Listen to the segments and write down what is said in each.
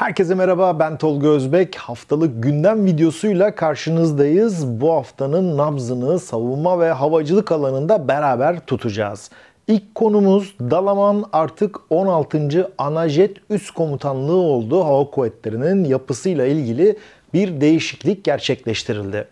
Herkese merhaba ben Tolga Özbek. Haftalık gündem videosuyla karşınızdayız. Bu haftanın nabzını savunma ve havacılık alanında beraber tutacağız. İlk konumuz Dalaman artık 16. Anajet Üst Komutanlığı oldu. Hava Kuvvetleri'nin yapısıyla ilgili bir değişiklik gerçekleştirildi.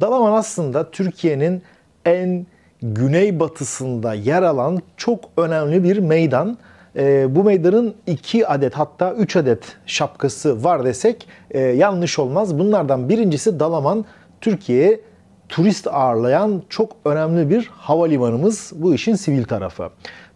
Dalaman aslında Türkiye'nin en güneybatısında yer alan çok önemli bir meydan e, bu meydanın 2 adet hatta 3 adet şapkası var desek e, yanlış olmaz. Bunlardan birincisi Dalaman Türkiye'ye turist ağırlayan çok önemli bir havalimanımız bu işin sivil tarafı.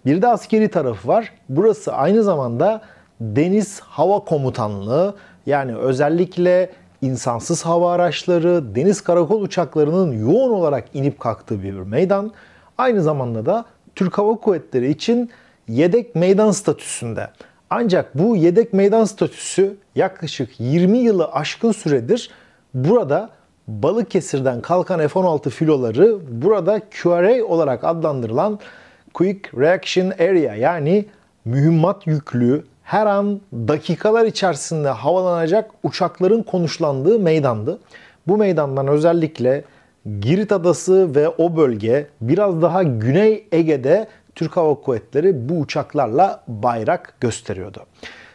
Bir de askeri tarafı var. Burası aynı zamanda Deniz Hava Komutanlığı yani özellikle insansız hava araçları, deniz karakol uçaklarının yoğun olarak inip kalktığı bir meydan. Aynı zamanda da Türk Hava Kuvvetleri için yedek meydan statüsünde. Ancak bu yedek meydan statüsü yaklaşık 20 yılı aşkın süredir burada Balıkesir'den kalkan F-16 filoları burada QRA olarak adlandırılan Quick Reaction Area yani mühimmat yüklü her an dakikalar içerisinde havalanacak uçakların konuşlandığı meydandı. Bu meydandan özellikle Girit Adası ve o bölge biraz daha Güney Ege'de Türk Hava Kuvvetleri bu uçaklarla bayrak gösteriyordu.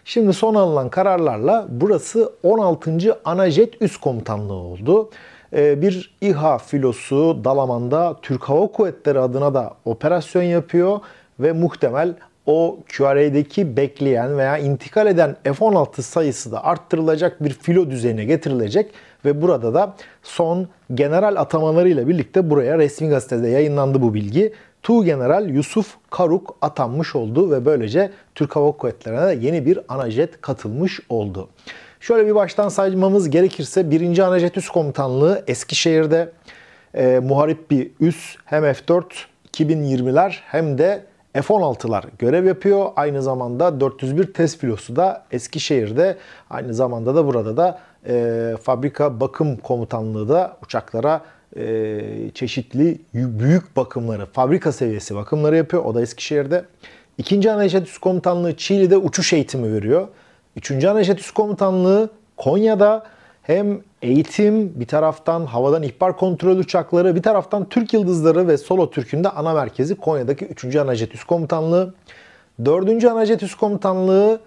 Şimdi son alınan kararlarla burası 16. Anajet Üst Komutanlığı oldu. Ee, bir İHA filosu Dalaman'da Türk Hava Kuvvetleri adına da operasyon yapıyor ve muhtemel o QRA'deki bekleyen veya intikal eden F-16 sayısı da arttırılacak bir filo düzenine getirilecek ve burada da son general atamalarıyla birlikte buraya resmi gazetede yayınlandı bu bilgi. Tuğgeneral Yusuf Karuk atanmış oldu ve böylece Türk Hava Kuvvetleri'ne yeni bir anajet katılmış oldu. Şöyle bir baştan saymamız gerekirse 1. Anajet Üs Komutanlığı Eskişehir'de e, muharip bir üs hem F4 2020'ler hem de F-16'lar görev yapıyor. Aynı zamanda 401 test filosu da Eskişehir'de aynı zamanda da burada da e, fabrika bakım komutanlığı da uçaklara e, çeşitli büyük bakımları, fabrika seviyesi bakımları yapıyor. O da Eskişehir'de. İkinci Anayşet Üst Komutanlığı Çiğli'de uçuş eğitimi veriyor. Üçüncü Anayşet Üst Komutanlığı Konya'da hem eğitim bir taraftan havadan ihbar kontrol uçakları bir taraftan Türk Yıldızları ve Solo Türk'ün de ana merkezi Konya'daki 3. Anajet Üst Komutanlığı. 4. Anajet Üst Komutanlığı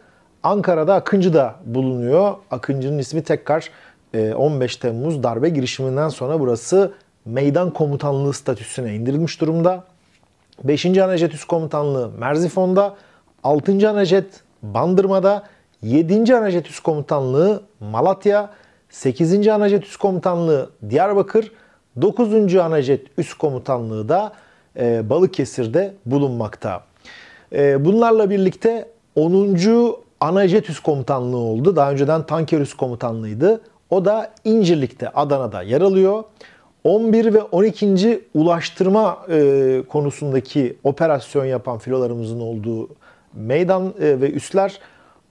Ankara'da Akıncı'da bulunuyor. Akıncı'nın ismi tekrar 15 ee, Temmuz darbe girişiminden sonra burası meydan komutanlığı statüsüne indirilmiş durumda. 5. Anajet Üst Komutanlığı Merzifon'da, 6. Anajet Bandırma'da, 7. Anajet Üst Komutanlığı Malatya, 8. Anajet Üst Komutanlığı Diyarbakır, 9. Anajet Üst Komutanlığı da e, Balıkesir'de bulunmakta. E, bunlarla birlikte 10. Anajet Üst Komutanlığı oldu. Daha önceden Tanker Üst Komutanlığı'ydı. O da İncirlik'te, Adana'da yer alıyor. 11 ve 12. ulaştırma e, konusundaki operasyon yapan filolarımızın olduğu meydan e, ve üsler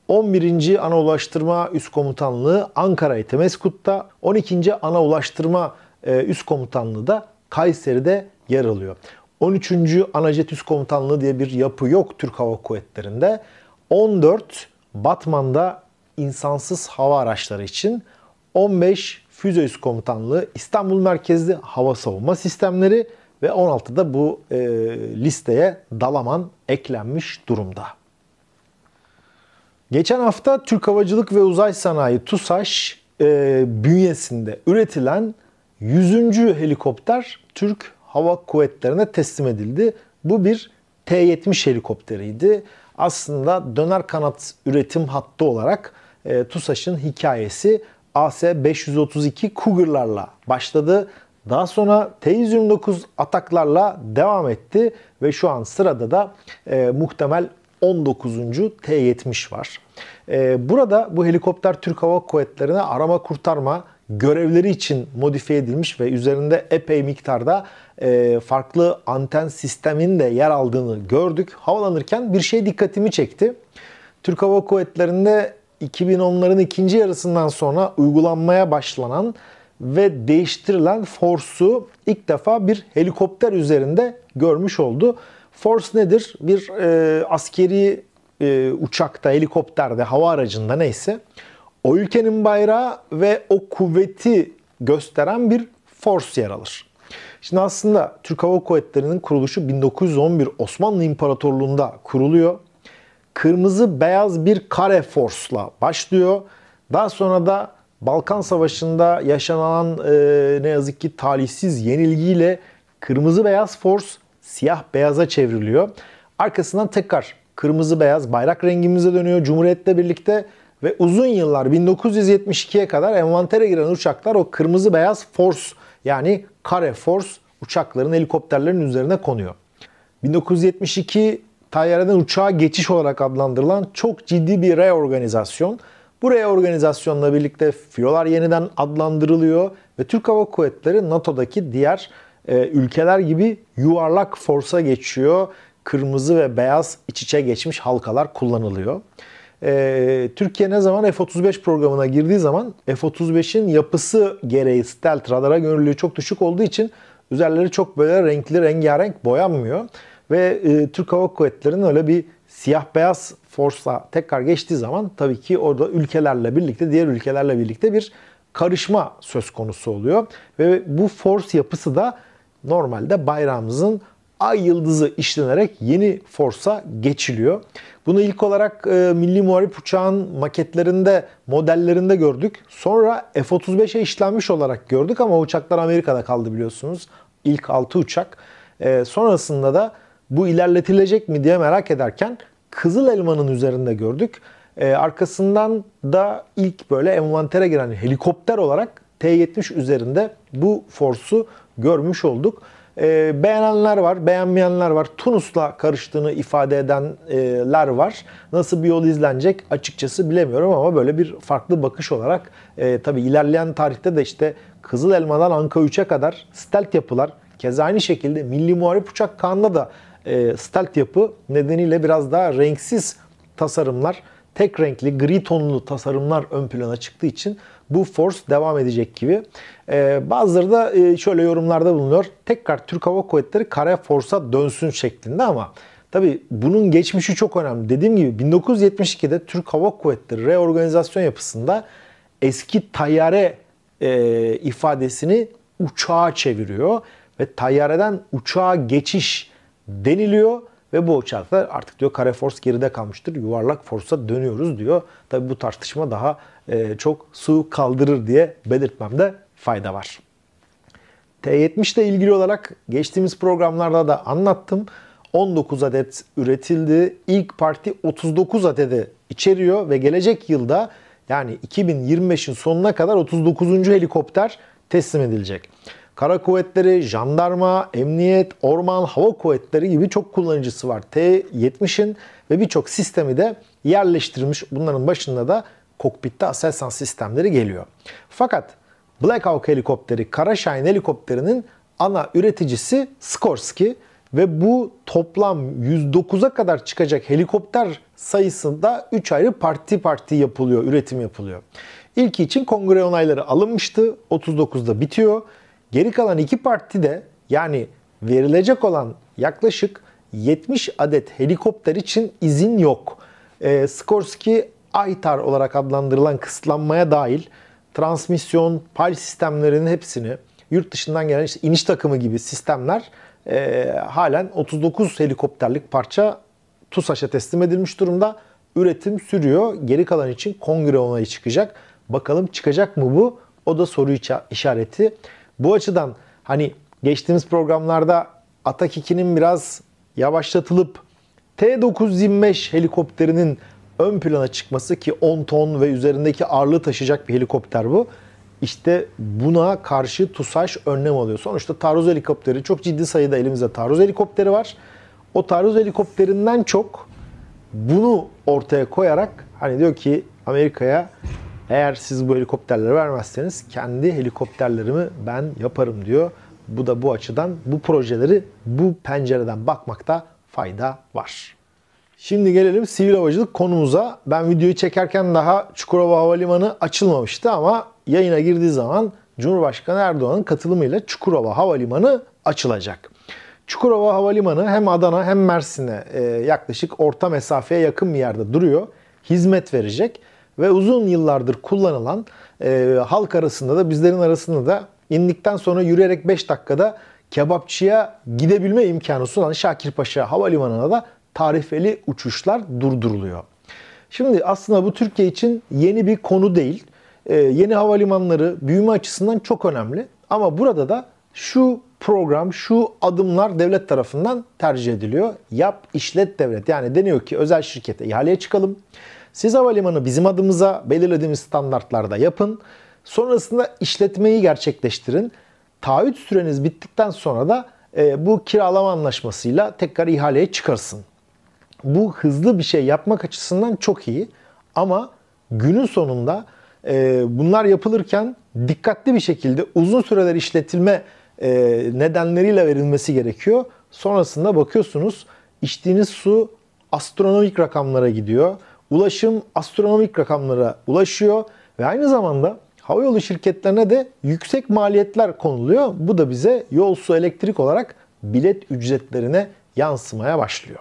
11. Ana Ulaştırma Üst Komutanlığı Ankara'yı Temeskut'ta, 12. Ana Ulaştırma e, Üst Komutanlığı da Kayseri'de yer alıyor. 13. Anajet Üst Komutanlığı diye bir yapı yok Türk Hava Kuvvetleri'nde. 14 Batman'da insansız hava araçları için, 15 füze üs komutanlığı, İstanbul merkezli hava savunma sistemleri ve 16'da bu e, listeye Dalaman eklenmiş durumda. Geçen hafta Türk Havacılık ve Uzay Sanayi TUSAŞ e, bünyesinde üretilen 100. helikopter Türk Hava Kuvvetleri'ne teslim edildi. Bu bir T-70 helikopteriydi. Aslında döner kanat üretim hattı olarak e, TUSAŞ'ın hikayesi AS 532 Cougar'larla başladı. Daha sonra T-129 ataklarla devam etti ve şu an sırada da e, muhtemel 19. T-70 var. E, burada bu helikopter Türk Hava Kuvvetleri'ne arama kurtarma görevleri için modifiye edilmiş ve üzerinde epey miktarda e, farklı anten sistemin de yer aldığını gördük. Havalanırken bir şey dikkatimi çekti. Türk Hava Kuvvetleri'nde 2010'ların ikinci yarısından sonra uygulanmaya başlanan ve değiştirilen Force'u ilk defa bir helikopter üzerinde görmüş oldu. Force nedir? Bir e, askeri e, uçakta, helikopterde, hava aracında neyse o ülkenin bayrağı ve o kuvveti gösteren bir force yer alır. Şimdi aslında Türk Hava Kuvvetleri'nin kuruluşu 1911 Osmanlı İmparatorluğu'nda kuruluyor kırmızı beyaz bir kare forsla başlıyor. Daha sonra da Balkan Savaşı'nda yaşanan e, ne yazık ki talihsiz yenilgiyle kırmızı beyaz force siyah beyaza çevriliyor. Arkasından tekrar kırmızı beyaz bayrak rengimize dönüyor Cumhuriyet'le birlikte ve uzun yıllar 1972'ye kadar envantere giren uçaklar o kırmızı beyaz force yani kare force uçakların helikopterlerin üzerine konuyor. 1972 tayyareden uçağa geçiş olarak adlandırılan çok ciddi bir reorganizasyon. Bu reorganizasyonla birlikte filolar yeniden adlandırılıyor ve Türk Hava Kuvvetleri NATO'daki diğer e, ülkeler gibi yuvarlak forsa geçiyor. Kırmızı ve beyaz iç içe geçmiş halkalar kullanılıyor. E, Türkiye ne zaman F-35 programına girdiği zaman F-35'in yapısı gereği stealth radara görünürlüğü çok düşük olduğu için üzerleri çok böyle renkli rengarenk boyanmıyor. Ve e, Türk Hava Kuvvetleri'nin öyle bir siyah beyaz forsa tekrar geçtiği zaman tabii ki orada ülkelerle birlikte diğer ülkelerle birlikte bir karışma söz konusu oluyor. Ve bu force yapısı da normalde bayrağımızın ay yıldızı işlenerek yeni forsa geçiliyor. Bunu ilk olarak e, Milli Muharip Uçağı'nın maketlerinde, modellerinde gördük. Sonra F-35'e işlenmiş olarak gördük ama uçaklar Amerika'da kaldı biliyorsunuz. İlk 6 uçak. E, sonrasında da bu ilerletilecek mi diye merak ederken kızıl elmanın üzerinde gördük. E, arkasından da ilk böyle envantere giren helikopter olarak T-70 üzerinde bu forsu görmüş olduk. E, beğenenler var, beğenmeyenler var. Tunus'la karıştığını ifade edenler var. Nasıl bir yol izlenecek açıkçası bilemiyorum ama böyle bir farklı bakış olarak e, tabii ilerleyen tarihte de işte Kızıl Elma'dan Anka 3'e kadar stealth yapılar, Keza aynı şekilde Milli Muharip Uçak Kaan'da da e, stealth yapı nedeniyle biraz daha renksiz tasarımlar, tek renkli gri tonlu tasarımlar ön plana çıktığı için bu force devam edecek gibi. Ee, bazıları da e, şöyle yorumlarda bulunuyor. Tekrar Türk Hava Kuvvetleri kare Force'a dönsün şeklinde ama tabi bunun geçmişi çok önemli. Dediğim gibi 1972'de Türk Hava Kuvvetleri reorganizasyon yapısında eski tayyare e, ifadesini uçağa çeviriyor ve tayyareden uçağa geçiş deniliyor ve bu uçaklar artık diyor kare force geride kalmıştır. Yuvarlak force'a dönüyoruz diyor. Tabi bu tartışma daha e, çok su kaldırır diye belirtmemde fayda var. T-70 ile ilgili olarak geçtiğimiz programlarda da anlattım. 19 adet üretildi. İlk parti 39 adede içeriyor ve gelecek yılda yani 2025'in sonuna kadar 39. helikopter teslim edilecek kara kuvvetleri, jandarma, emniyet, orman, hava kuvvetleri gibi çok kullanıcısı var. T-70'in ve birçok sistemi de yerleştirilmiş. Bunların başında da kokpitte Aselsan sistemleri geliyor. Fakat Black Hawk helikopteri, Kara Şahin helikopterinin ana üreticisi Skorsky ve bu toplam 109'a kadar çıkacak helikopter sayısında 3 ayrı parti parti yapılıyor, üretim yapılıyor. İlki için kongre onayları alınmıştı. 39'da bitiyor. Geri kalan iki parti de yani verilecek olan yaklaşık 70 adet helikopter için izin yok. E, ee, Skorsky AITAR olarak adlandırılan kısıtlanmaya dahil transmisyon, pal sistemlerinin hepsini yurt dışından gelen işte iniş takımı gibi sistemler e, halen 39 helikopterlik parça TUSAŞ'a teslim edilmiş durumda. Üretim sürüyor. Geri kalan için kongre onayı çıkacak. Bakalım çıkacak mı bu? O da soru işareti. Bu açıdan hani geçtiğimiz programlarda Atak 2'nin biraz yavaşlatılıp T-925 helikopterinin ön plana çıkması ki 10 ton ve üzerindeki ağırlığı taşıyacak bir helikopter bu. İşte buna karşı TUSAŞ önlem alıyor. Sonuçta taarruz helikopteri çok ciddi sayıda elimizde taarruz helikopteri var. O taarruz helikopterinden çok bunu ortaya koyarak hani diyor ki Amerika'ya eğer siz bu helikopterleri vermezseniz kendi helikopterlerimi ben yaparım diyor. Bu da bu açıdan bu projeleri bu pencereden bakmakta fayda var. Şimdi gelelim sivil havacılık konumuza. Ben videoyu çekerken daha Çukurova Havalimanı açılmamıştı ama yayına girdiği zaman Cumhurbaşkanı Erdoğan'ın katılımıyla Çukurova Havalimanı açılacak. Çukurova Havalimanı hem Adana hem Mersin'e e, yaklaşık orta mesafeye yakın bir yerde duruyor. Hizmet verecek ve uzun yıllardır kullanılan e, halk arasında da bizlerin arasında da indikten sonra yürüyerek 5 dakikada kebapçıya gidebilme imkanı sunan Şakirpaşa Havalimanı'na da tarifeli uçuşlar durduruluyor. Şimdi aslında bu Türkiye için yeni bir konu değil. E, yeni havalimanları büyüme açısından çok önemli. Ama burada da şu program, şu adımlar devlet tarafından tercih ediliyor. Yap, işlet devlet. Yani deniyor ki özel şirkete ihaleye çıkalım. Siz havalimanı bizim adımıza belirlediğimiz standartlarda yapın. Sonrasında işletmeyi gerçekleştirin. Taahhüt süreniz bittikten sonra da e, bu kiralama anlaşmasıyla tekrar ihaleye çıkarsın. Bu hızlı bir şey yapmak açısından çok iyi ama günün sonunda e, bunlar yapılırken dikkatli bir şekilde uzun süreler işletilme e, nedenleriyle verilmesi gerekiyor. Sonrasında bakıyorsunuz içtiğiniz su astronomik rakamlara gidiyor ulaşım astronomik rakamlara ulaşıyor ve aynı zamanda havayolu şirketlerine de yüksek maliyetler konuluyor. Bu da bize yol su elektrik olarak bilet ücretlerine yansımaya başlıyor.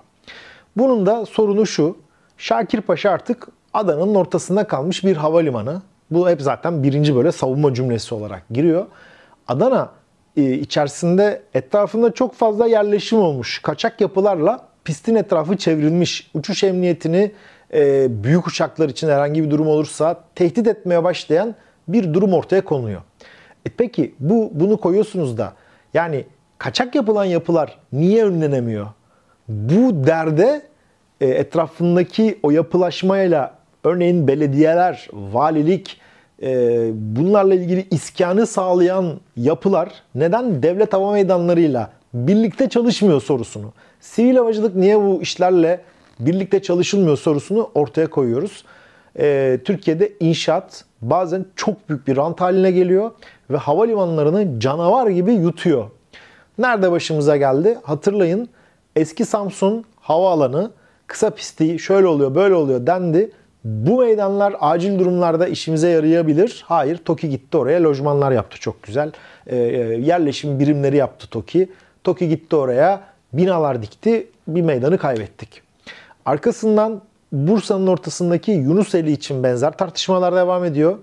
Bunun da sorunu şu. Şakirpaşa artık adanın ortasında kalmış bir havalimanı. Bu hep zaten birinci böyle savunma cümlesi olarak giriyor. Adana e, içerisinde etrafında çok fazla yerleşim olmuş. Kaçak yapılarla pistin etrafı çevrilmiş. Uçuş emniyetini e, büyük uçaklar için herhangi bir durum olursa tehdit etmeye başlayan bir durum ortaya konuyor. E peki bu bunu koyuyorsunuz da yani kaçak yapılan yapılar niye önlenemiyor? Bu derde e, etrafındaki o yapılaşmayla örneğin belediyeler, valilik e, bunlarla ilgili iskanı sağlayan yapılar neden devlet hava meydanlarıyla birlikte çalışmıyor sorusunu. Sivil havacılık niye bu işlerle birlikte çalışılmıyor sorusunu ortaya koyuyoruz. E, Türkiye'de inşaat bazen çok büyük bir rant haline geliyor ve havalimanlarını canavar gibi yutuyor. Nerede başımıza geldi? Hatırlayın eski Samsun havaalanı kısa pisti şöyle oluyor böyle oluyor dendi. Bu meydanlar acil durumlarda işimize yarayabilir. Hayır TOKİ gitti oraya lojmanlar yaptı çok güzel. Ee, e, yerleşim birimleri yaptı TOKİ. TOKİ gitti oraya binalar dikti bir meydanı kaybettik. Arkasından Bursa'nın ortasındaki Yunuseli için benzer tartışmalar devam ediyor.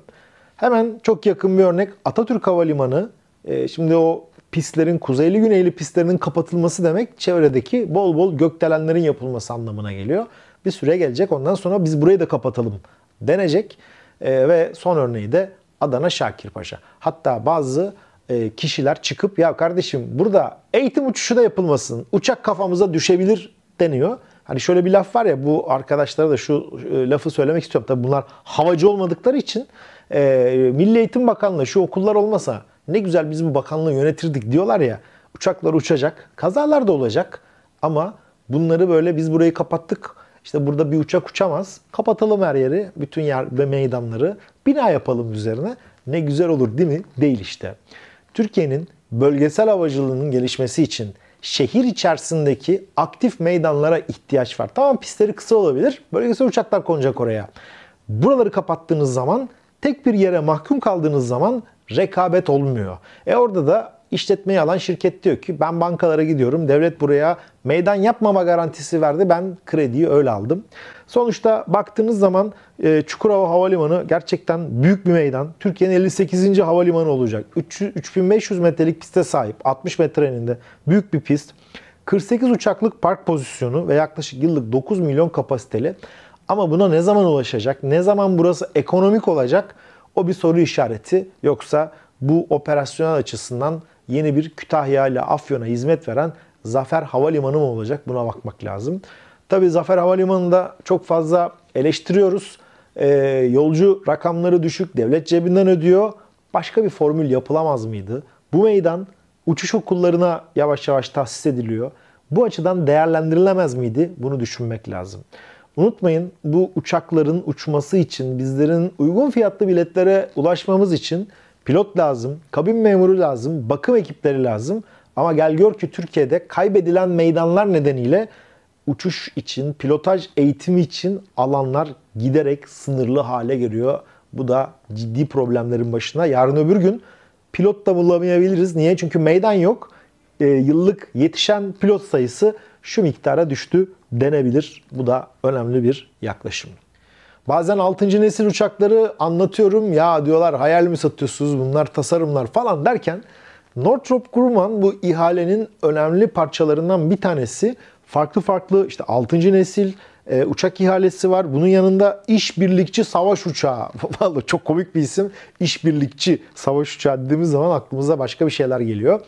Hemen çok yakın bir örnek Atatürk Havalimanı. Ee, şimdi o pistlerin, kuzeyli güneyli pistlerinin kapatılması demek çevredeki bol bol gökdelenlerin yapılması anlamına geliyor. Bir süre gelecek ondan sonra biz burayı da kapatalım denecek. Ee, ve son örneği de Adana Şakirpaşa. Hatta bazı e, kişiler çıkıp ya kardeşim burada eğitim uçuşu da yapılmasın, uçak kafamıza düşebilir deniyor. Hani şöyle bir laf var ya bu arkadaşlara da şu e, lafı söylemek istiyorum. Tabii bunlar havacı olmadıkları için e, Milli Eğitim Bakanlığı şu okullar olmasa ne güzel biz bu bakanlığı yönetirdik diyorlar ya. Uçaklar uçacak, kazalar da olacak ama bunları böyle biz burayı kapattık. İşte burada bir uçak uçamaz. Kapatalım her yeri, bütün yer ve meydanları. Bina yapalım üzerine. Ne güzel olur değil mi? Değil işte. Türkiye'nin bölgesel havacılığının gelişmesi için şehir içerisindeki aktif meydanlara ihtiyaç var. Tamam pistleri kısa olabilir. Bölgesel uçaklar konacak oraya. Buraları kapattığınız zaman tek bir yere mahkum kaldığınız zaman rekabet olmuyor. E orada da işletmeyi alan şirket diyor ki ben bankalara gidiyorum. Devlet buraya meydan yapmama garantisi verdi. Ben krediyi öyle aldım. Sonuçta baktığınız zaman e, Çukurova Havalimanı gerçekten büyük bir meydan. Türkiye'nin 58. havalimanı olacak. 3, 3500 metrelik piste sahip. 60 metre eninde. Büyük bir pist. 48 uçaklık park pozisyonu ve yaklaşık yıllık 9 milyon kapasiteli. Ama buna ne zaman ulaşacak? Ne zaman burası ekonomik olacak? O bir soru işareti. Yoksa bu operasyonel açısından yeni bir Kütahya ile Afyon'a hizmet veren Zafer Havalimanı mı olacak? Buna bakmak lazım. Tabii Zafer Havalimanı'nda çok fazla eleştiriyoruz. Ee, yolcu rakamları düşük, devlet cebinden ödüyor. Başka bir formül yapılamaz mıydı? Bu meydan uçuş okullarına yavaş yavaş tahsis ediliyor. Bu açıdan değerlendirilemez miydi? Bunu düşünmek lazım. Unutmayın bu uçakların uçması için bizlerin uygun fiyatlı biletlere ulaşmamız için pilot lazım, kabin memuru lazım, bakım ekipleri lazım. Ama gel gör ki Türkiye'de kaybedilen meydanlar nedeniyle uçuş için, pilotaj eğitimi için alanlar giderek sınırlı hale geliyor. Bu da ciddi problemlerin başına. Yarın öbür gün pilot da bulamayabiliriz. Niye? Çünkü meydan yok. E, yıllık yetişen pilot sayısı şu miktara düştü denebilir. Bu da önemli bir yaklaşım. Bazen 6. nesil uçakları anlatıyorum. Ya diyorlar hayal mi satıyorsunuz bunlar tasarımlar falan derken Northrop Grumman bu ihalenin önemli parçalarından bir tanesi. Farklı farklı işte 6. nesil e, uçak ihalesi var. Bunun yanında işbirlikçi savaş uçağı. Valla çok komik bir isim. İşbirlikçi savaş uçağı dediğimiz zaman aklımıza başka bir şeyler geliyor.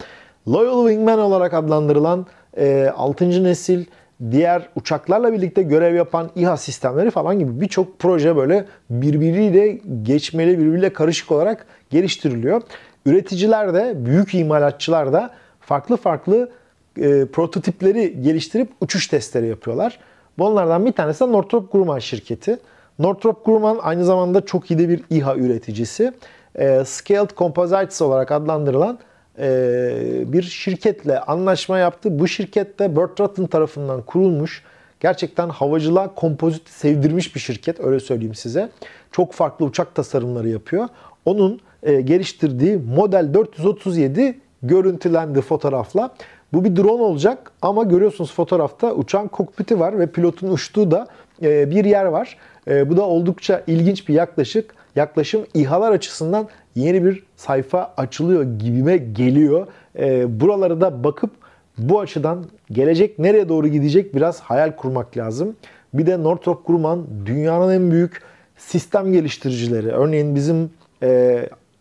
Loyal Wingman olarak adlandırılan e, 6. nesil diğer uçaklarla birlikte görev yapan İHA sistemleri falan gibi birçok proje böyle birbiriyle geçmeli, birbiriyle karışık olarak geliştiriliyor. Üreticiler de, büyük imalatçılar da farklı farklı e, prototipleri geliştirip uçuş testleri yapıyorlar. Bunlardan bir tanesi de Northrop Grumman şirketi. Northrop Grumman aynı zamanda çok iyi de bir İHA üreticisi. E, Scaled Composites olarak adlandırılan e, bir şirketle anlaşma yaptı. Bu şirkette Burt Rutten tarafından kurulmuş, gerçekten havacılığa kompozit sevdirmiş bir şirket öyle söyleyeyim size. Çok farklı uçak tasarımları yapıyor. Onun e, geliştirdiği Model 437 görüntülendi fotoğrafla. Bu bir drone olacak ama görüyorsunuz fotoğrafta uçan kokpiti var ve pilotun uçtuğu da e, bir yer var. E, bu da oldukça ilginç bir yaklaşık yaklaşım İHA'lar açısından yeni bir sayfa açılıyor gibime geliyor. E, buralara da bakıp bu açıdan gelecek nereye doğru gidecek biraz hayal kurmak lazım. Bir de Northrop Grumman dünyanın en büyük sistem geliştiricileri. Örneğin bizim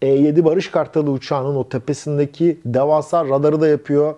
e7 Barış Kartalı uçağının o tepesindeki devasa radarı da yapıyor.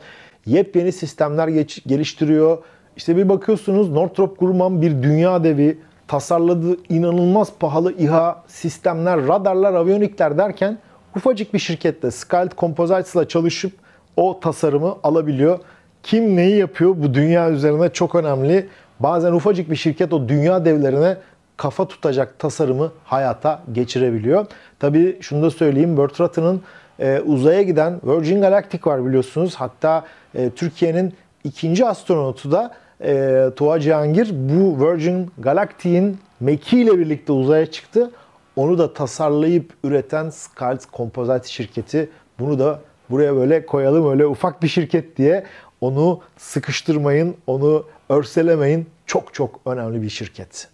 Yepyeni sistemler geç, geliştiriyor. İşte bir bakıyorsunuz Northrop Grumman bir dünya devi tasarladığı inanılmaz pahalı İHA sistemler, radarlar, aviyonikler derken ufacık bir şirkette Skylet ile çalışıp o tasarımı alabiliyor. Kim neyi yapıyor bu dünya üzerine çok önemli. Bazen ufacık bir şirket o dünya devlerine kafa tutacak tasarımı hayata geçirebiliyor. Tabii şunu da söyleyeyim Burt Rutten'ın e, uzaya giden Virgin Galactic var biliyorsunuz. Hatta e, Türkiye'nin ikinci astronotu da e, Tuğa Cihangir bu Virgin Galactic'in mekiyle birlikte uzaya çıktı. Onu da tasarlayıp üreten Skald Kompozit şirketi bunu da buraya böyle koyalım öyle ufak bir şirket diye onu sıkıştırmayın, onu örselemeyin. Çok çok önemli bir şirket.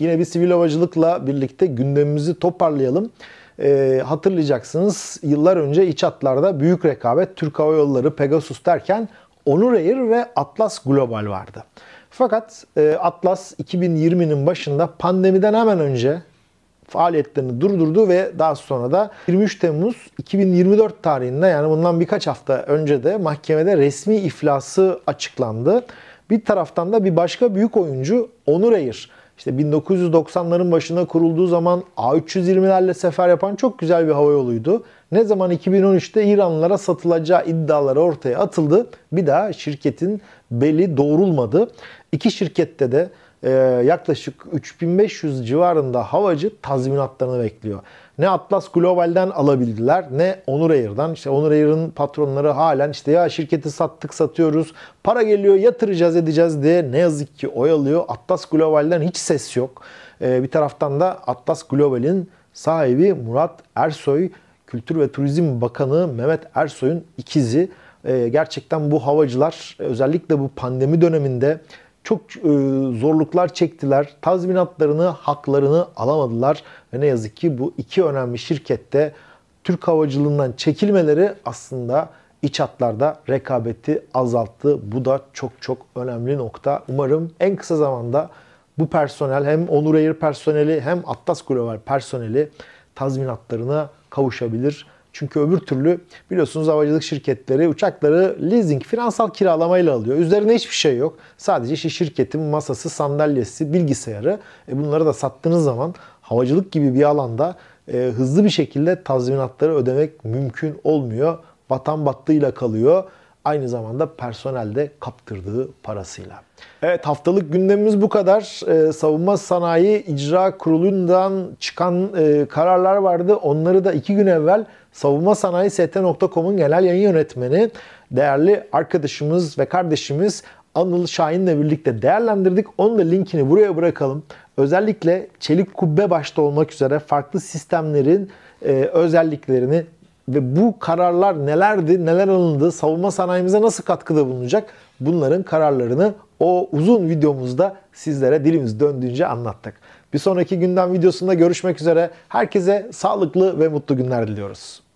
Yine bir sivil havacılıkla birlikte gündemimizi toparlayalım. E, hatırlayacaksınız yıllar önce iç hatlarda büyük rekabet Türk Hava Yolları Pegasus derken Onur Air ve Atlas Global vardı. Fakat e, Atlas 2020'nin başında pandemiden hemen önce faaliyetlerini durdurdu ve daha sonra da 23 Temmuz 2024 tarihinde yani bundan birkaç hafta önce de mahkemede resmi iflası açıklandı. Bir taraftan da bir başka büyük oyuncu Onur Air işte 1990'ların başına kurulduğu zaman A320'lerle sefer yapan çok güzel bir havayoluydu. Ne zaman 2013'te İranlılara satılacağı iddiaları ortaya atıldı. Bir daha şirketin beli doğrulmadı. İki şirkette de e, yaklaşık 3500 civarında havacı tazminatlarını bekliyor. Ne Atlas Global'den alabildiler ne Onur Air'dan. İşte Onur Air'ın patronları halen işte ya şirketi sattık satıyoruz. Para geliyor yatıracağız edeceğiz diye ne yazık ki oyalıyor. Atlas Global'den hiç ses yok. Ee, bir taraftan da Atlas Global'in sahibi Murat Ersoy, Kültür ve Turizm Bakanı Mehmet Ersoy'un ikizi. Ee, gerçekten bu havacılar özellikle bu pandemi döneminde çok e, zorluklar çektiler. Tazminatlarını, haklarını alamadılar. Ve ne yazık ki bu iki önemli şirkette Türk havacılığından çekilmeleri aslında iç hatlarda rekabeti azalttı. Bu da çok çok önemli nokta. Umarım en kısa zamanda bu personel hem Onur Air personeli hem Atlas Global personeli tazminatlarına kavuşabilir. Çünkü öbür türlü biliyorsunuz havacılık şirketleri uçakları leasing, finansal kiralamayla alıyor. Üzerine hiçbir şey yok. Sadece işte şirketin masası, sandalyesi, bilgisayarı. E bunları da sattığınız zaman havacılık gibi bir alanda e, hızlı bir şekilde tazminatları ödemek mümkün olmuyor. Vatan battığıyla kalıyor aynı zamanda personelde kaptırdığı parasıyla. Evet haftalık gündemimiz bu kadar. Ee, Savunma Sanayi İcra Kurulu'ndan çıkan e, kararlar vardı. Onları da iki gün evvel Savunma Sanayi ST.com'un genel yayın yönetmeni değerli arkadaşımız ve kardeşimiz Anıl Şahin'le birlikte değerlendirdik. Onun da linkini buraya bırakalım. Özellikle çelik kubbe başta olmak üzere farklı sistemlerin e, özelliklerini ve bu kararlar nelerdi, neler alındı, savunma sanayimize nasıl katkıda bulunacak? Bunların kararlarını o uzun videomuzda sizlere dilimiz döndüğünce anlattık. Bir sonraki gündem videosunda görüşmek üzere. Herkese sağlıklı ve mutlu günler diliyoruz.